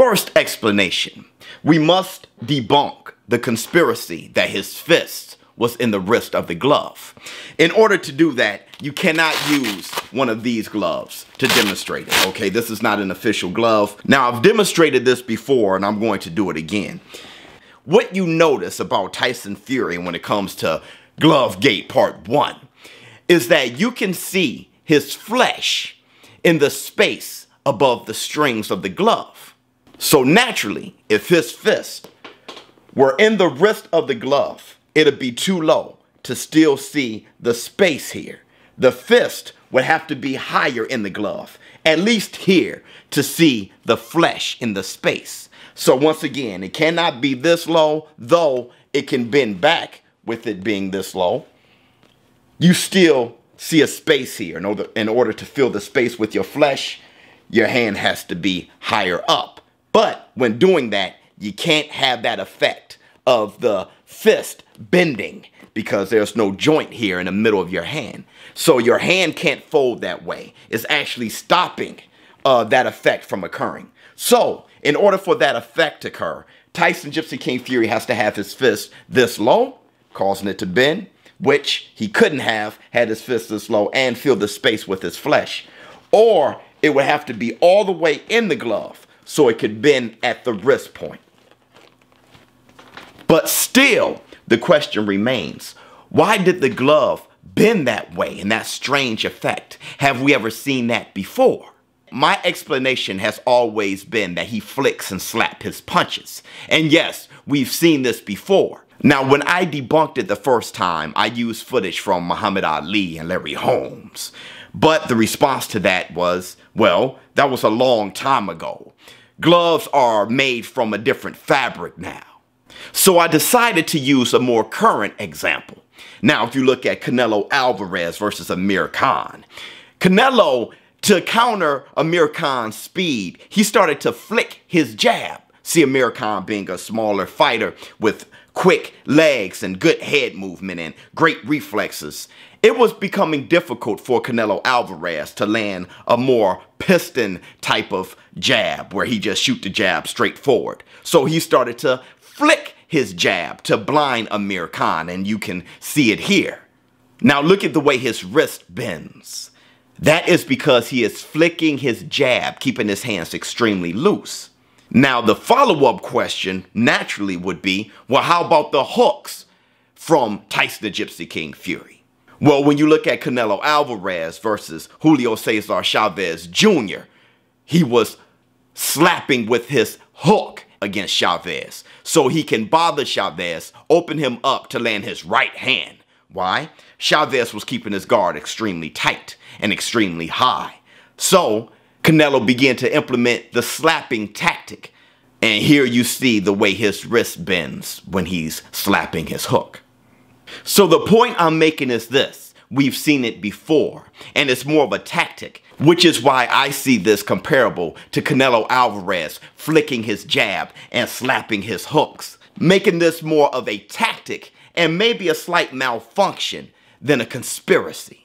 First explanation we must debunk the conspiracy that his fist was in the wrist of the glove. In order to do that, you cannot use one of these gloves to demonstrate it, okay? This is not an official glove. Now, I've demonstrated this before, and I'm going to do it again. What you notice about Tyson Fury when it comes to Glove Gate Part 1 is that you can see his flesh in the space above the strings of the glove. So naturally, if his fist were in the wrist of the glove, it'd be too low to still see the space here. The fist would have to be higher in the glove, at least here, to see the flesh in the space. So once again, it cannot be this low, though it can bend back with it being this low. You still see a space here. In order, to fill the space with your flesh, your hand has to be higher up. But when doing that, you can't have that effect of the fist bending because there's no joint here in the middle of your hand. So your hand can't fold that way. It's actually stopping uh, that effect from occurring. So in order for that effect to occur, Tyson Gypsy King Fury has to have his fist this low, causing it to bend, which he couldn't have had his fist this low and fill the space with his flesh. Or it would have to be all the way in the glove, so it could bend at the wrist point. But still, the question remains why did the glove bend that way in that strange effect? Have we ever seen that before? My explanation has always been that he flicks and slaps his punches. And yes, we've seen this before. Now, when I debunked it the first time, I used footage from Muhammad Ali and Larry Holmes. But the response to that was, well, that was a long time ago. Gloves are made from a different fabric now. So I decided to use a more current example. Now, if you look at Canelo Alvarez versus Amir Khan, Canelo, to counter Amir Khan's speed, he started to flick his jab. See, Amir Khan being a smaller fighter with quick legs and good head movement and great reflexes. It was becoming difficult for Canelo Alvarez to land a more piston type of jab where he just shoot the jab straight forward. So he started to flick his jab to blind Amir Khan and you can see it here. Now look at the way his wrist bends. That is because he is flicking his jab, keeping his hands extremely loose. Now the follow-up question naturally would be, well how about the hooks from Tyson the Gypsy King Fury? Well, when you look at Canelo Alvarez versus Julio Cesar Chavez Jr., he was slapping with his hook against Chavez so he can bother Chavez, open him up to land his right hand. Why? Chavez was keeping his guard extremely tight and extremely high. So Canelo began to implement the slapping tactic. And here you see the way his wrist bends when he's slapping his hook. So the point I'm making is this. We've seen it before, and it's more of a tactic, which is why I see this comparable to Canelo Alvarez flicking his jab and slapping his hooks, making this more of a tactic and maybe a slight malfunction than a conspiracy.